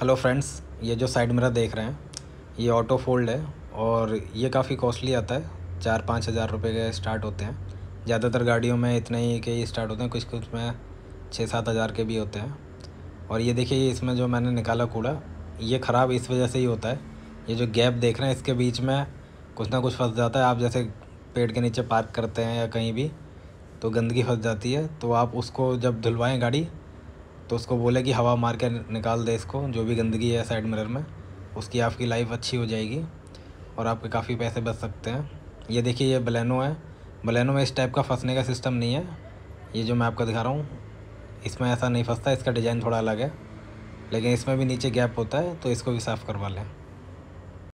hello friends ये जो side मेरा देख रहे हैं ये ऑटो फोल्ड है और ये काफ़ी कॉस्टली आता है चार पाँच हज़ार रुपये के स्टार्ट होते हैं ज़्यादातर गाड़ियों में इतने ही के स्टार्ट होते हैं कुछ कुछ में छः सात हज़ार के भी होते हैं और ये देखिए इसमें जो मैंने निकाला कूड़ा ये ख़राब इस वजह से ही होता है ये जो गैप देख रहे हैं इसके बीच में कुछ ना कुछ फंस जाता है आप जैसे पेड़ के नीचे पार्क करते हैं या कहीं भी तो गंदगी फंस जाती है तो आप उसको जब धुलवाएँ गाड़ी तो उसको बोले कि हवा मार के निकाल दे इसको जो भी गंदगी है साइड मिरर में उसकी आपकी लाइफ अच्छी हो जाएगी और आपके काफ़ी पैसे बच सकते हैं ये देखिए ये बलैनो है बलैनो में इस टाइप का फंसने का सिस्टम नहीं है ये जो मैं आपको दिखा रहा हूँ इसमें ऐसा नहीं फंसता इसका डिज़ाइन थोड़ा अलग है लेकिन इसमें भी नीचे गैप होता है तो इसको भी साफ़ करवा लें